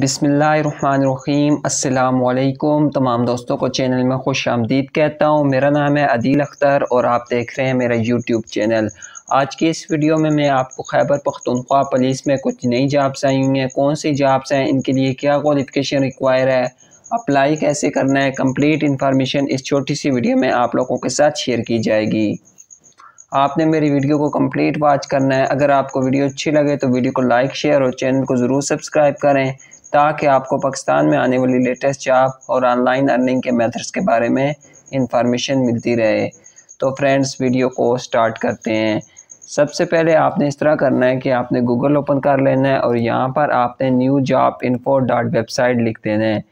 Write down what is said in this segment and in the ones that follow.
बिसमीम अल्लाम तमाम दोस्तों को चैनल में खुश आमदीद कहता हूँ मेरा नाम है अदील अख्तर और आप देख रहे हैं मेरा यूट्यूब चैनल आज की इस वीडियो में मैं आपको खैबर पख्तनख्वा पुलिस में कुछ नई जॉब्स आई हुई हैं कौन सी जॉब्स हैं इनके लिए क्या क्वालिफ़िकेशन रिक्वायर है अप्लाई कैसे करना है कम्प्लीट इन्फॉर्मेशन इस छोटी सी वीडियो में आप लोगों के साथ शेयर की जाएगी आपने मेरी वीडियो को कम्प्लीट वॉच करना है अगर आपको वीडियो अच्छी लगे तो वीडियो को लाइक शेयर और चैनल को ज़रूर सब्सक्राइब करें ताकि आपको पाकिस्तान में आने वाली लेटेस्ट जॉब और ऑनलाइन अर्निंग के मेथड्स के बारे में इंफॉर्मेशन मिलती रहे तो फ्रेंड्स वीडियो को स्टार्ट करते हैं सबसे पहले आपने इस तरह करना है कि आपने गूगल ओपन कर लेना है और यहाँ पर आपने new job info dot website लिख देना है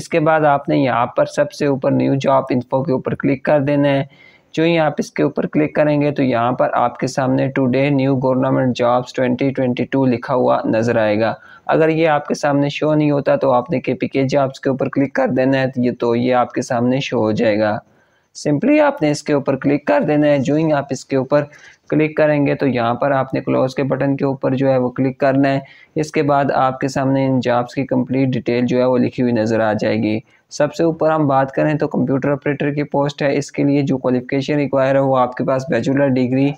इसके बाद आपने यहाँ पर सबसे ऊपर न्यू जॉब इन्फो के ऊपर क्लिक कर देना है जो ही आप इसके ऊपर क्लिक करेंगे तो यहाँ पर आपके सामने टुडे न्यू गवर्नमेंट जॉब्स 2022 लिखा हुआ नज़र आएगा अगर ये आपके सामने शो नहीं होता तो आपने के पी के जॉब्स के ऊपर क्लिक कर देना है तो ये तो ये आपके सामने शो हो जाएगा सिंपली आपने इसके ऊपर क्लिक कर देना है जो ही आप इसके ऊपर क्लिक करेंगे तो यहाँ पर आपने क्लोज के बटन के ऊपर जो है वो क्लिक करना है इसके बाद आपके सामने इन जॉब्स की कंप्लीट डिटेल जो है वो लिखी हुई नज़र आ जाएगी सबसे ऊपर हम बात करें तो कंप्यूटर ऑपरेटर की पोस्ट है इसके लिए जो क्वालिफिकेशन रिक्वायर है वो आपके पास बैचुलर डिग्री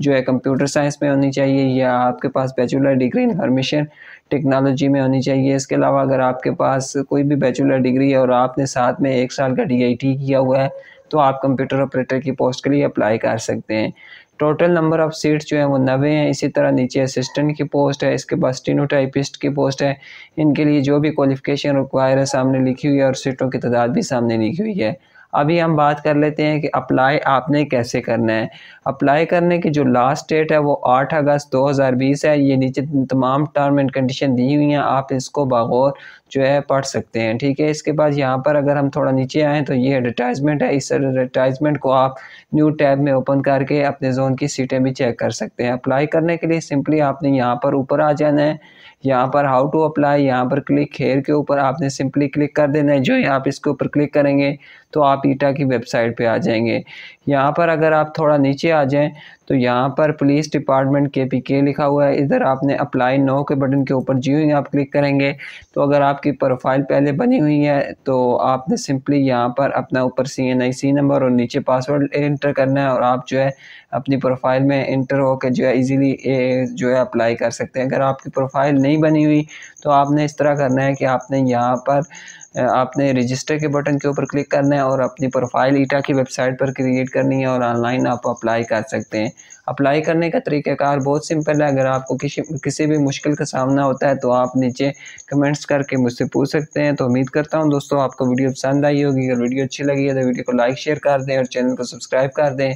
जो है कंप्यूटर साइंस में होनी चाहिए या आपके पास बैचुलर डिग्री इन्फॉर्मेशन टेक्नोलॉजी में होनी चाहिए इसके अलावा अगर आपके पास कोई भी बैचुलर डिग्री है और आपने साथ में एक साल का डी किया हुआ है तो आप कंप्यूटर ऑपरेटर की पोस्ट के लिए अप्लाई कर सकते हैं टोटल नंबर ऑफ़ सीट्स जो हैं वो नवे हैं इसी तरह नीचे असिस्टेंट की पोस्ट है इसके बाद स्टीनोटाइपिस्ट की पोस्ट है इनके लिए जो भी क्वालिफिकेशन रिक्वायर है सामने लिखी हुई है और सीटों की तादाद भी सामने लिखी हुई है अभी हम बात कर लेते हैं कि अप्लाई आपने कैसे करना है अप्लाई करने की जो लास्ट डेट है वो आठ अगस्त 2020 है ये नीचे तमाम टर्म एंड कंडीशन दी हुई हैं आप इसको बागौर जो है पढ़ सकते हैं ठीक है इसके बाद यहाँ पर अगर हम थोड़ा नीचे आएँ तो ये एडवर्टाइजमेंट है इस एडवर्टाइजमेंट को आप न्यू टैब में ओपन करके अपने जोन की सीटें भी चेक कर सकते हैं अप्लाई करने के लिए सिंपली आपने यहाँ पर ऊपर आ जाना है यहाँ पर हाउ टू अप्लाई यहाँ पर क्लिक हेयर के ऊपर आपने सिंपली क्लिक कर देना है जो ही आप इसके ऊपर क्लिक करेंगे तो आप आप ईटा की वेबसाइट पे आ जाएंगे यहाँ पर अगर आप थोड़ा नीचे आ जाएं तो यहाँ पर पुलिस डिपार्टमेंट के पी के लिखा हुआ है इधर आपने अप्लाई नो के बटन के ऊपर जी हुई आप क्लिक करेंगे तो अगर आपकी प्रोफाइल पहले बनी हुई है तो आपने सिंपली यहाँ पर अपना ऊपर सी एन आई सी नंबर और नीचे पासवर्ड इंटर करना है और आप जो है अपनी प्रोफाइल में इंटर होकर जो है इजीली जो है अप्लाई कर सकते हैं अगर आपकी प्रोफाइल नहीं बनी हुई तो आपने इस तरह करना है कि आपने यहाँ पर आपने रजिस्टर के बटन के ऊपर क्लिक करना है और अपनी प्रोफाइल ईटा की वेबसाइट पर क्रिएट करनी है और ऑनलाइन आप अप्लाई कर सकते हैं अप्लाई करने का तरीक़ाकार बहुत सिंपल है अगर आपको किसी किसी भी मुश्किल का सामना होता है तो आप नीचे कमेंट्स करके मुझसे पूछ सकते हैं तो उम्मीद करता हूँ दोस्तों आपको वीडियो पसंद आई होगी अगर वीडियो अच्छी लगी है तो वीडियो को लाइक शेयर कर दें और चैनल को सब्सक्राइब कर दें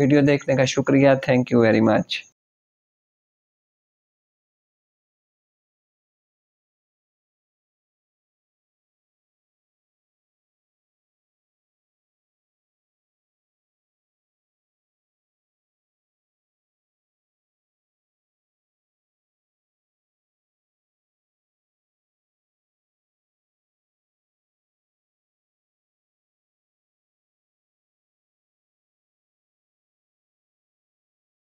वीडियो देखने का शुक्रिया थैंक यू वेरी मच